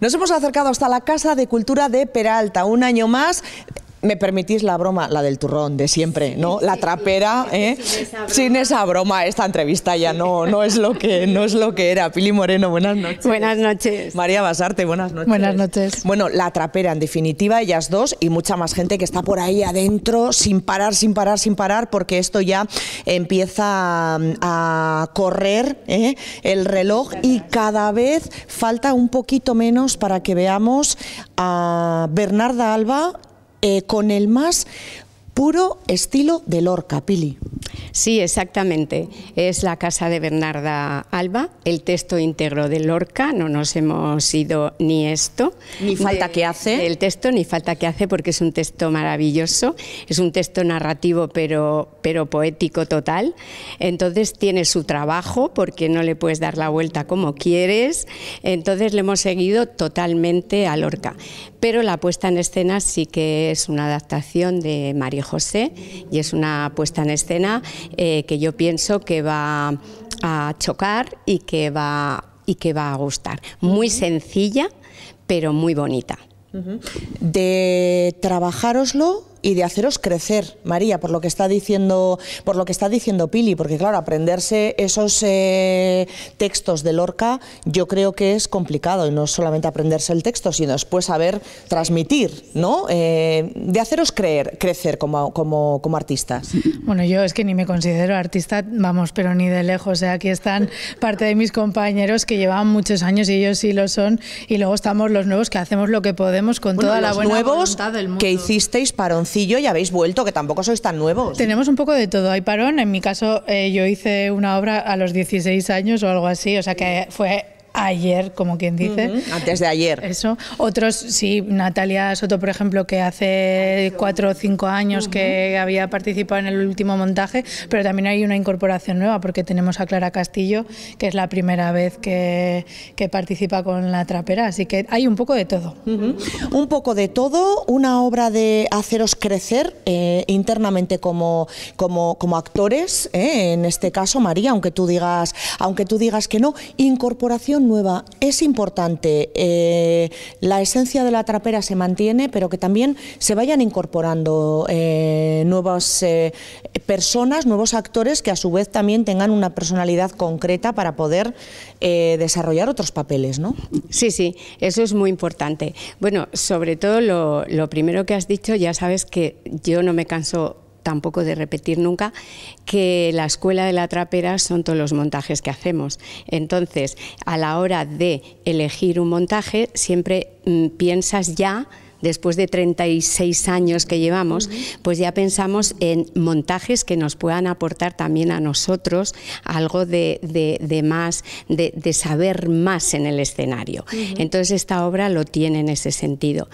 Nos hemos acercado hasta la Casa de Cultura de Peralta, un año más me permitís la broma, la del turrón de siempre, ¿no? la trapera, ¿eh? sin, esa esa broma, esta entrevista ya no, no, es lo que, no es lo que era. Pili Moreno, buenas noches. Buenas noches. María Basarte, buenas noches. Buenas noches. Bueno, la trapera, en definitiva, ellas dos y mucha más gente que está por ahí adentro sin parar, sin parar, sin parar, porque esto ya empieza mm, a correr ¿eh? el reloj y cada vez falta un poquito menos para que veamos a Bernarda Alba eh, con el más puro estilo de Lorca, Pili. Sí, exactamente. Es la casa de Bernarda Alba, el texto íntegro de Lorca, no nos hemos ido ni esto. Ni falta que hace. El texto, ni falta que hace, porque es un texto maravilloso, es un texto narrativo pero, pero poético total. Entonces tiene su trabajo, porque no le puedes dar la vuelta como quieres. Entonces le hemos seguido totalmente a Lorca. Pero la puesta en escena sí que es una adaptación de María José y es una puesta en escena eh, que yo pienso que va a chocar y que va, y que va a gustar. Muy sencilla, pero muy bonita. De trabajároslo y de haceros crecer, María, por lo que está diciendo, por lo que está diciendo Pili, porque claro, aprenderse esos eh, textos de Lorca, yo creo que es complicado y no solamente aprenderse el texto, sino después saber transmitir, ¿no? Eh, de haceros creer, crecer como, como, como artistas. Bueno, yo es que ni me considero artista, vamos, pero ni de lejos. aquí están parte de mis compañeros que llevan muchos años y ellos sí lo son, y luego estamos los nuevos que hacemos lo que podemos con toda la buena voluntad del que hicisteis para y habéis vuelto, que tampoco sois tan nuevos. Tenemos un poco de todo. Hay parón. En mi caso, eh, yo hice una obra a los 16 años o algo así. O sea que fue ayer, como quien dice. Antes de ayer. Eso. Otros, sí, Natalia Soto, por ejemplo, que hace cuatro o cinco años que había participado en el último montaje, pero también hay una incorporación nueva, porque tenemos a Clara Castillo, que es la primera vez que, participa con la trapera, así que hay un poco de todo. Un poco de todo, una obra de haceros crecer eh, internamente como, como, como actores, eh, en este caso, María, aunque tú digas, aunque tú digas que no, incorporación nueva es importante, eh, la esencia de la trapera se mantiene, pero que también se vayan incorporando eh, nuevas eh, personas, nuevos actores que a su vez también tengan una personalidad concreta para poder desarrollar otros papeles, ¿no? Sí, sí, eso es muy importante. Bueno, sobre todo lo primero que has dicho, ya sabes que yo no me canso tampoco de repetir nunca, que la escuela de la trapera son todos los montajes que hacemos. Entonces, a la hora de elegir un montaje, siempre mm, piensas ya después de 36 años que llevamos, pues ya pensamos en montajes que nos puedan aportar también a nosotros algo de, más, de, saber más en el escenario. Entonces esta obra lo tiene en ese sentido.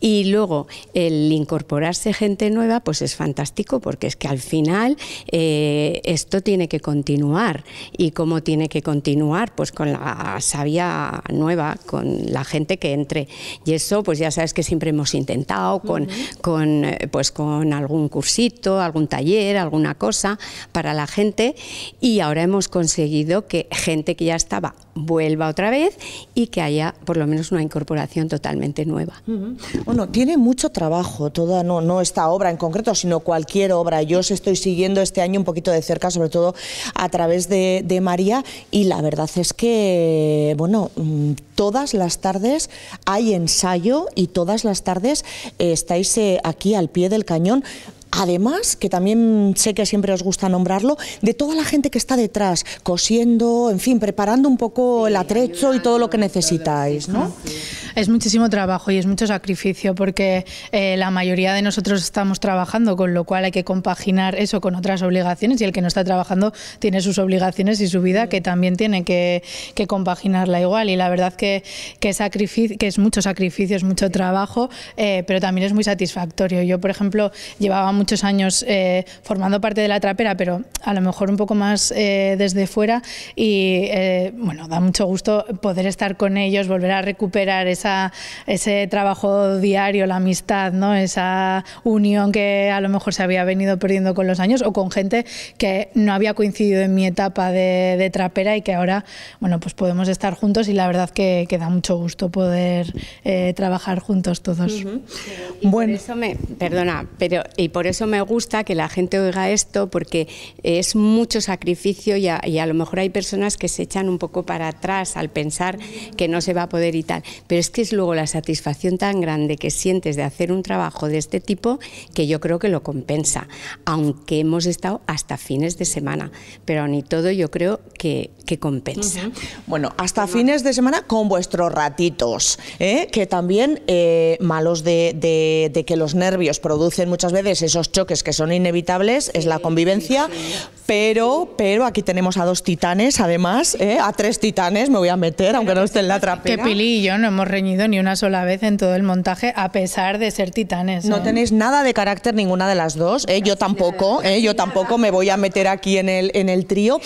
Y luego el incorporarse gente nueva, pues es fantástico porque es que al final eh, esto tiene que continuar. ¿Y cómo tiene que continuar? Pues con la sabia nueva, con la gente que entre. Y eso, pues ya sabes que siempre hemos intentado con, eh, pues, con algún cursito, algún taller, alguna cosa para la gente y ahora hemos conseguido que gente que ya estaba vuelva otra vez y que haya por lo menos una incorporación totalmente nueva. Bueno, tiene mucho trabajo toda, no, no esta obra en concreto, sino cualquier obra. Yo os estoy siguiendo este año un poquito de cerca, sobre todo a través de, de María, y la verdad es que, bueno, mm, todas las tardes hay ensayo y todas las tardes eh, estáis eh, aquí al pie del cañón. Además, que también sé que siempre os gusta nombrarlo, de toda la gente que está detrás, cosiendo, en fin, preparando un poco el atrecho y todo lo que necesitáis, ¿no? Es muchísimo trabajo y es mucho sacrificio porque eh, la mayoría de nosotros estamos trabajando, con lo cual hay que compaginar eso con otras obligaciones y el que no está trabajando tiene sus obligaciones y su vida que también tiene que, compaginarla igual y la verdad que, es mucho sacrificio, es mucho trabajo, eh, pero también es muy satisfactorio. Yo, por ejemplo, llevaba muchos años eh, formando parte de la trapera, pero a lo mejor un poco más eh, desde fuera y eh, bueno, da mucho gusto poder estar con ellos, volver a recuperar esa, ese trabajo diario, la amistad, ¿no? esa unión que a lo mejor se había venido perdiendo con los años o con gente que no había coincidido en mi etapa de, trapera y que ahora bueno, pues podemos estar juntos y la verdad que, da mucho gusto poder trabajar juntos todos. bueno. eso me, perdona, pero y eso me gusta que la gente oiga esto porque es mucho sacrificio y a, lo mejor hay personas que se echan un poco para atrás al pensar que no se va a poder y tal. Pero es que es luego la satisfacción tan grande que sientes de hacer un trabajo de este tipo que yo creo que lo compensa, aunque hemos estado hasta fines de semana. Pero ni todo yo creo que, compensa. Bueno, hasta fines de semana con vuestros ratitos, ¿eh? que también eh, malos de, de que los nervios producen muchas veces esos choques que son inevitables, es la convivencia, pero, pero aquí tenemos a dos titanes, además, ¿eh? a tres titanes me voy a meter, aunque no esté en la trapera. Que Pili y yo no hemos reñido ni una sola vez en todo el montaje, a pesar de ser titanes. No, ¿eh? tenéis nada de carácter ninguna de las dos, ¿eh? yo tampoco, yo tampoco me voy a meter aquí en el, en el trío,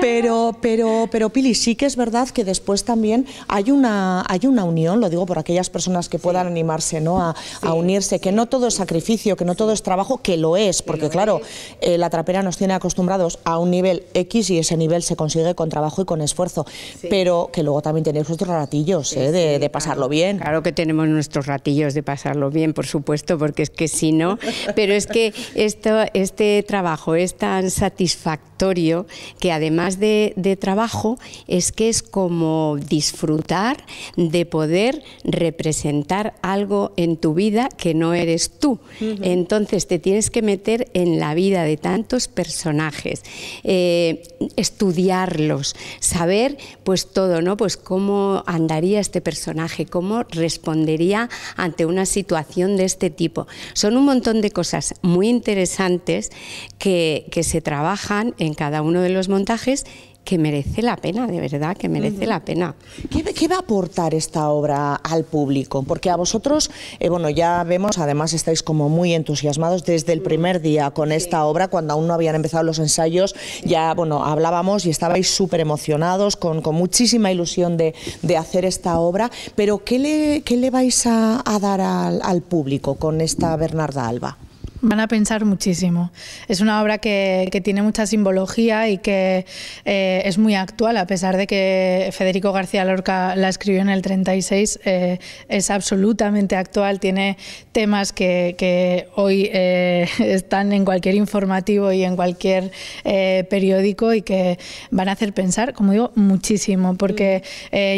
pero, pero, pero Pili, sí que es verdad que después también hay una, hay una unión, lo digo por aquellas personas que puedan animarse ¿no? a unirse, que no todo es sacrificio, que no todo es trabajo, que lo es, porque claro, eh, la trapera nos tiene acostumbrados a un nivel X y ese nivel se consigue con trabajo y con esfuerzo, pero que luego también tenéis nuestros ratillos ¿eh? de, pasarlo bien. Claro que tenemos nuestros ratillos de pasarlo bien, por supuesto, porque es que si no, pero es que esto, este trabajo es tan satisfactorio que además de, trabajo es que es como disfrutar de poder representar algo en tu vida que no eres tú. Entonces te tienes que meter en la vida de tantos personajes, eh, estudiarlos, saber pues todo, ¿no? Pues cómo andaría este personaje, cómo respondería ante una situación de este tipo. Son un montón de cosas muy interesantes que se trabajan en cada uno de los montajes que merece la pena, de verdad, que merece la pena. ¿Qué, va a aportar esta obra al público? Porque a vosotros, eh, bueno, ya vemos, además estáis como muy entusiasmados desde el mm. primer día con esta obra, cuando aún no habían empezado los ensayos, ya, bueno, hablábamos y estabais súper emocionados, con, muchísima ilusión de, hacer esta obra, pero ¿qué le, qué le vais a, a dar al, al público con esta Bernarda Alba? Van a pensar muchísimo. Es una obra que, tiene mucha simbología y que eh, es muy actual, a pesar de que Federico García Lorca la escribió en el 36, eh, es absolutamente actual, tiene temas que, hoy eh, están en cualquier informativo y en cualquier periódico y que van a hacer pensar, como digo, muchísimo, porque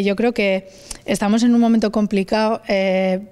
yo creo que estamos en un momento complicado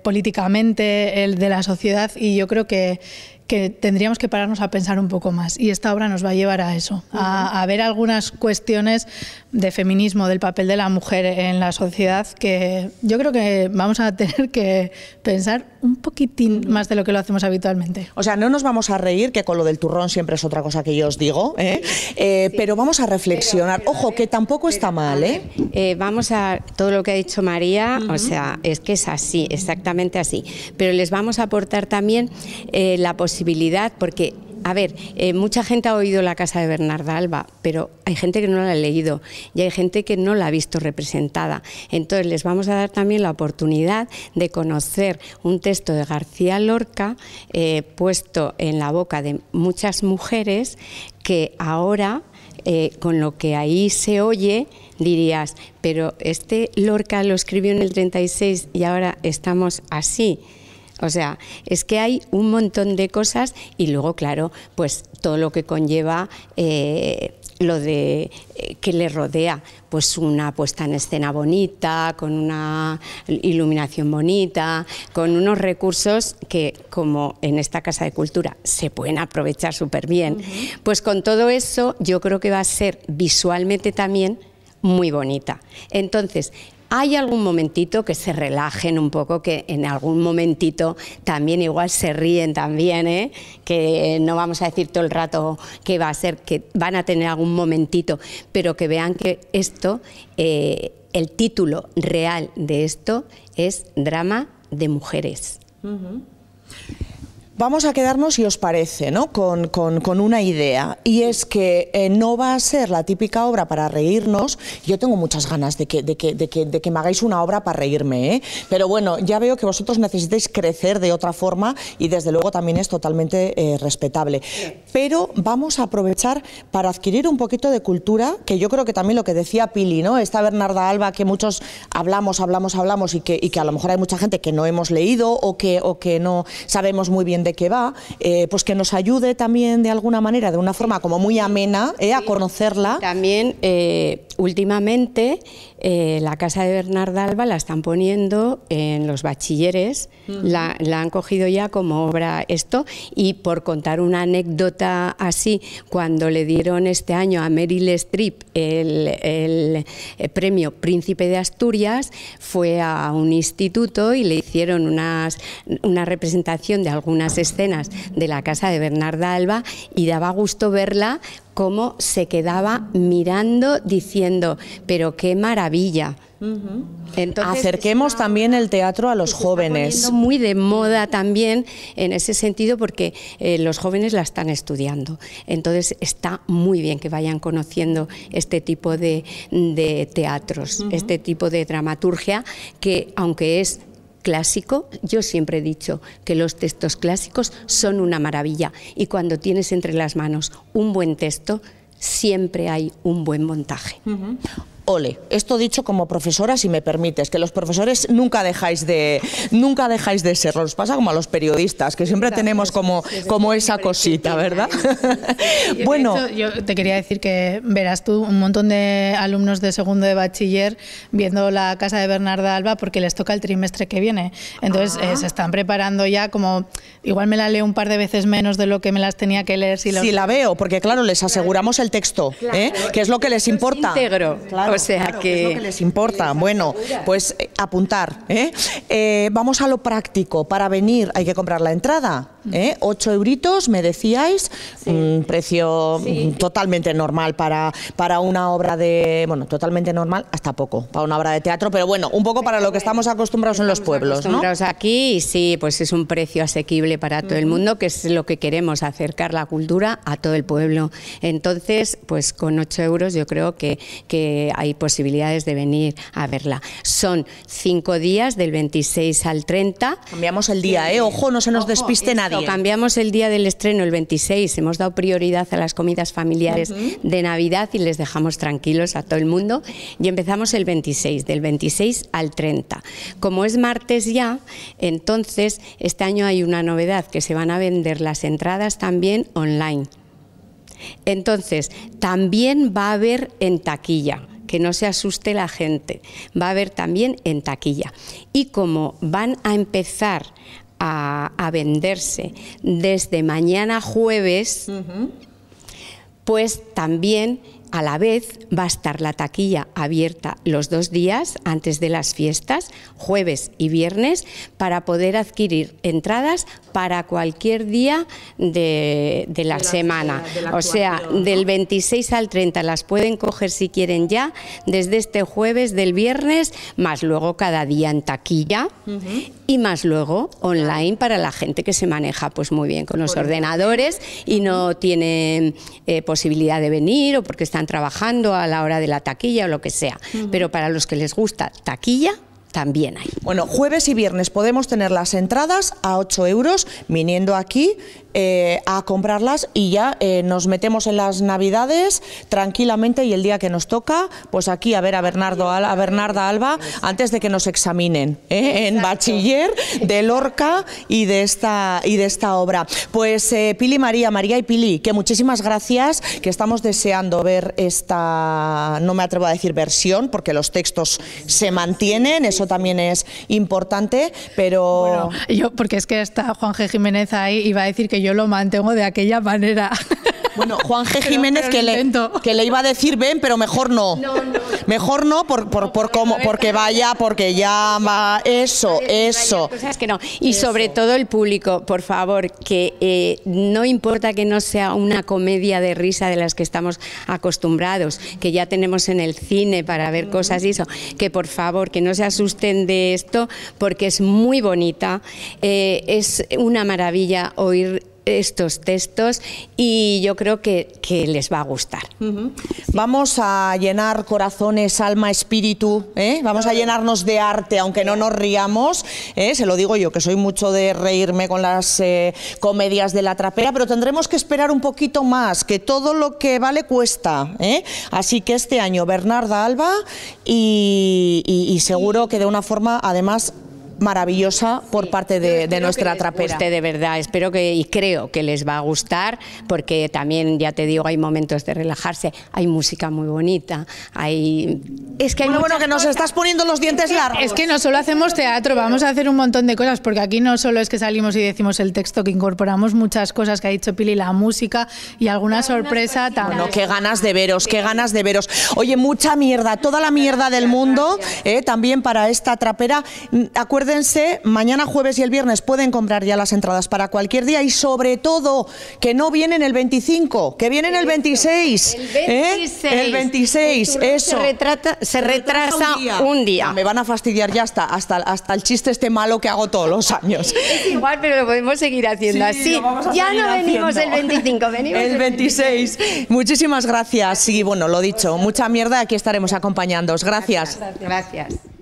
políticamente, el de la sociedad, y yo creo que que tendríamos que pararnos a pensar un poco más. Y esta obra nos va a llevar a eso, a, ver algunas cuestiones de feminismo, del papel de la mujer en la sociedad, que yo creo que vamos a tener que pensar un poquitín mm. más de lo que lo hacemos habitualmente. O sea, no nos vamos a reír, que con lo del turrón siempre es otra cosa que yo os digo, ¿eh? Eh, pero vamos a reflexionar. Ojo, que tampoco está mal, ¿eh? ¿eh? Vamos a todo lo que ha dicho María, o sea, es que es así, exactamente así. Pero les vamos a aportar también la posibilidad, porque a ver, eh, mucha gente ha oído La Casa de Bernarda Alba, pero hay gente que no la ha leído y hay gente que no la ha visto representada. Entonces les vamos a dar también la oportunidad de conocer un texto de García Lorca eh, puesto en la boca de muchas mujeres que ahora eh, con lo que ahí se oye, dirías, pero este Lorca lo escribió en el 36 y ahora estamos así. O sea, es que hay un montón de cosas y luego, claro, pues todo lo que conlleva eh, lo de eh, que le rodea, pues una puesta en escena bonita, con una iluminación bonita, con unos recursos que, como en esta Casa de Cultura, se pueden aprovechar súper bien. Pues con todo eso yo creo que va a ser visualmente también muy bonita. Entonces, hay algún momentito que se relajen un poco, que en algún momentito también igual se ríen también, ¿eh? que no vamos a decir todo el rato que va a ser, que van a tener algún momentito, pero que vean que esto, eh, el título real de esto es Drama de Mujeres. Vamos a quedarnos, si os parece, ¿no? con, con, con una idea, y es que eh, no va a ser la típica obra para reírnos. Yo tengo muchas ganas de que, de que, de que, de que me hagáis una obra para reírme, ¿eh? pero bueno, ya veo que vosotros necesitáis crecer de otra forma y desde luego también es totalmente eh, respetable. Pero vamos a aprovechar para adquirir un poquito de cultura, que yo creo que también lo que decía Pili, ¿no? esta Bernarda Alba que muchos hablamos, hablamos, hablamos y que, y que a lo mejor hay mucha gente que no hemos leído o que, o que no sabemos muy bien de qué va, eh, pues que nos ayude también de alguna manera, de una forma como muy amena, eh, a conocerla. También eh, Últimamente eh, la casa de Bernarda Alba la están poniendo en los bachilleres, la, han cogido ya como obra esto y por contar una anécdota así, cuando le dieron este año a Meryl Streep el, eh, premio Príncipe de Asturias, fue a un instituto y le hicieron unas, una representación de algunas escenas de la casa de Bernarda Alba y daba gusto verla cómo se quedaba mirando diciendo, pero qué maravilla. Acerquemos también el teatro a los jóvenes. Está muy de moda también en ese sentido porque eh, los jóvenes la están estudiando. Entonces está muy bien que vayan conociendo este tipo de, teatros, este tipo de dramaturgia que aunque es clásico, yo siempre he dicho que los textos clásicos son una maravilla y cuando tienes entre las manos un buen texto, siempre hay un buen montaje. Ole, esto dicho como profesora, si me permites, que los profesores nunca dejáis de, nunca dejáis de serlo. Os pasa como a los periodistas, que siempre tenemos como, como esa cosita, ¿verdad? bueno. yo te quería decir que verás tú un montón de alumnos de segundo de bachiller viendo la casa de Bernarda Alba porque les toca el trimestre que viene. Entonces eh, ah. se están preparando ya como. Igual me la leo un par de veces menos de lo que me las tenía que leer. Si, la veo, porque claro, les aseguramos el texto, ¿eh? que es lo que les importa. Claro. o sea que... lo que les importa. bueno, pues eh, apuntar. ¿eh? Eh, vamos a lo práctico. Para venir hay que comprar la entrada. ¿eh? 8 euritos, me decíais, un precio totalmente normal para, para una obra de, bueno, totalmente normal hasta poco, para una obra de teatro, pero bueno, un poco para lo que estamos acostumbrados en los pueblos. Acostumbrados aquí sí, pues es un precio asequible para todo el mundo, que es lo que queremos, acercar la cultura a todo el pueblo. Entonces, pues con 8 euros yo creo que, que hay posibilidades de venir a verla. Son 5 días, del 26 al 30. Cambiamos el día, ¿eh? Ojo, no se nos despiste nadie cambiamos el día del estreno el 26, hemos dado prioridad a las comidas familiares de Navidad y les dejamos tranquilos a todo el mundo y empezamos el 26, del 26 al 30. Como es martes ya, entonces este año hay una novedad, que se van a vender las entradas también online. Entonces, también va a haber en taquilla que no se asuste la gente. Va a haber también en taquilla. Y como van a empezar a, venderse desde mañana jueves, pues también a la vez va a estar la taquilla abierta los dos días antes de las fiestas, jueves y viernes, para poder adquirir entradas para cualquier día de, la, semana. o sea, del 26 al 30 las pueden coger si quieren ya, desde este jueves del viernes, más luego cada día en taquilla y más luego online para la gente que se maneja pues muy bien con los ordenadores y no tiene eh, posibilidad de venir o porque están trabajando a la hora de la taquilla o lo que sea. Pero para los que les gusta taquilla, también hay. Bueno, jueves y viernes podemos tener las entradas a 8 euros viniendo aquí eh, a comprarlas y ya eh, nos metemos en las navidades tranquilamente y el día que nos toca, pues aquí a ver a Bernardo a Bernarda Alba antes de que nos examinen ¿eh? en bachiller de Lorca y de esta y de esta obra. Pues Pili María, María y Pili, que muchísimas gracias, que estamos deseando ver esta, no me atrevo a decir versión, porque los textos se mantienen, eso también es importante, pero... yo, porque es que está Juan G. Jiménez ahí, iba a decir que yo lo mantengo de aquella manera. Bueno, Juan G. Jiménez que, le, iba a decir ven, pero mejor no. Mejor no, por, cómo, porque vaya, porque ya Eso, eso. Pues y sobre todo el público, por favor, que eh, no importa que no sea una comedia de risa de las que estamos acostumbrados, que ya tenemos en el cine para ver cosas y eso, que por favor, que no se asusten de esto, porque es muy bonita, eh, es una maravilla oír estos textos y yo creo que, les va a gustar. Vamos a llenar corazones, alma, espíritu, ¿eh? vamos a llenarnos de arte, aunque no nos riamos, ¿eh? se lo digo yo, que soy mucho de reírme con las eh, comedias de la trapera, pero tendremos que esperar un poquito más, que todo lo que vale cuesta. Así que este año Bernarda Alba y seguro que de una forma además maravillosa por parte de, nuestra trapera. de verdad, espero que y creo que les va a gustar porque también ya te digo hay momentos de relajarse, hay música muy bonita, hay es que hay bueno, bueno que nos estás poniendo los dientes largos. Es que no solo hacemos teatro, vamos a hacer un montón de cosas porque aquí no solo es que salimos y decimos el texto, que incorporamos muchas cosas que ha dicho Pili, la música y alguna sorpresa también. Bueno, qué ganas de veros, qué ganas de veros. Oye, mucha mierda, toda la mierda del mundo, eh, también para esta trapera. Mm, acuérdate acuérdense, mañana jueves y el viernes pueden comprar ya las entradas para cualquier día y sobre todo que no vienen el 25, que vienen el 26. El 26. ¿eh? El eso. Se, retrasa, un, día. Me van a fastidiar ya hasta, hasta, hasta el chiste este malo que hago todos los años. Es igual, pero lo podemos seguir haciendo así. Ya no venimos el 25, venimos el 26. Muchísimas gracias. Y bueno, lo dicho, mucha mierda, aquí estaremos acompañándoos. gracias. gracias.